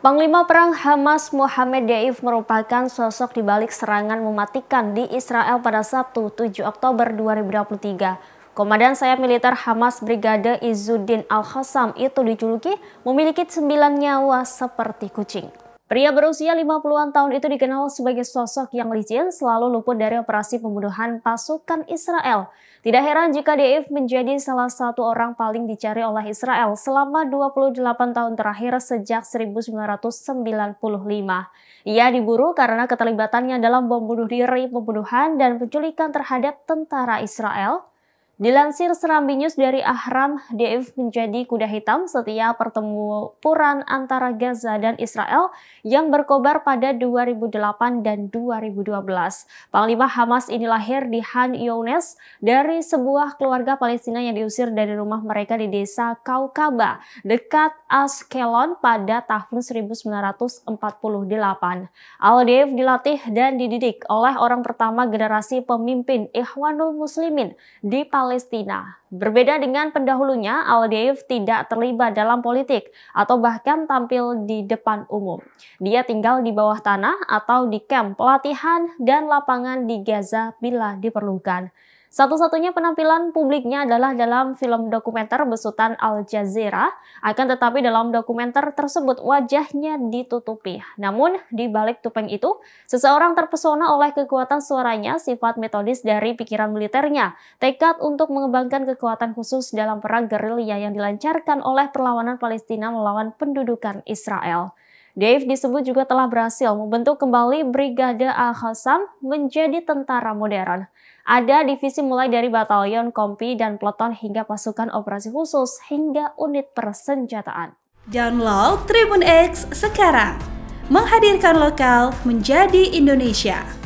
Panglima Perang Hamas Mohamed Daif merupakan sosok di balik serangan mematikan di Israel pada Sabtu 7 Oktober 2023. Komandan sayap militer Hamas Brigade Izzuddin al khasam itu dijuluki memiliki sembilan nyawa seperti kucing. Pria berusia 50-an tahun itu dikenal sebagai sosok yang licin, selalu luput dari operasi pembunuhan pasukan Israel. Tidak heran jika Dave menjadi salah satu orang paling dicari oleh Israel selama 28 tahun terakhir sejak 1995. Ia diburu karena keterlibatannya dalam bom bunuh diri, pembunuhan, dan penculikan terhadap tentara Israel, Dilansir Serambi News dari Ahram, Dave menjadi kuda hitam setia pertempuran antara Gaza dan Israel yang berkobar pada 2008 dan 2012. Panglima Hamas ini lahir di Han Yones dari sebuah keluarga Palestina yang diusir dari rumah mereka di desa Kaukaba, dekat Askelon pada tahun 1948. al Dave dilatih dan dididik oleh orang pertama generasi pemimpin Ikhwanul Muslimin di Palestina Palestina. Berbeda dengan pendahulunya, al tidak terlibat dalam politik atau bahkan tampil di depan umum. Dia tinggal di bawah tanah atau di kamp pelatihan dan lapangan di Gaza bila diperlukan. Satu-satunya penampilan publiknya adalah dalam film dokumenter besutan Al Jazeera, akan tetapi dalam dokumenter tersebut wajahnya ditutupi. Namun, di balik tupeng itu, seseorang terpesona oleh kekuatan suaranya, sifat metodis dari pikiran militernya, tekad untuk mengembangkan kekuatan khusus dalam perang gerilya yang dilancarkan oleh perlawanan Palestina melawan pendudukan Israel. Dave disebut juga telah berhasil membentuk kembali Brigade al hassam menjadi tentara modern. Ada divisi mulai dari batalion, kompi, dan peloton hingga pasukan operasi khusus hingga unit persenjataan. Download Tribun X sekarang. Menghadirkan lokal menjadi Indonesia.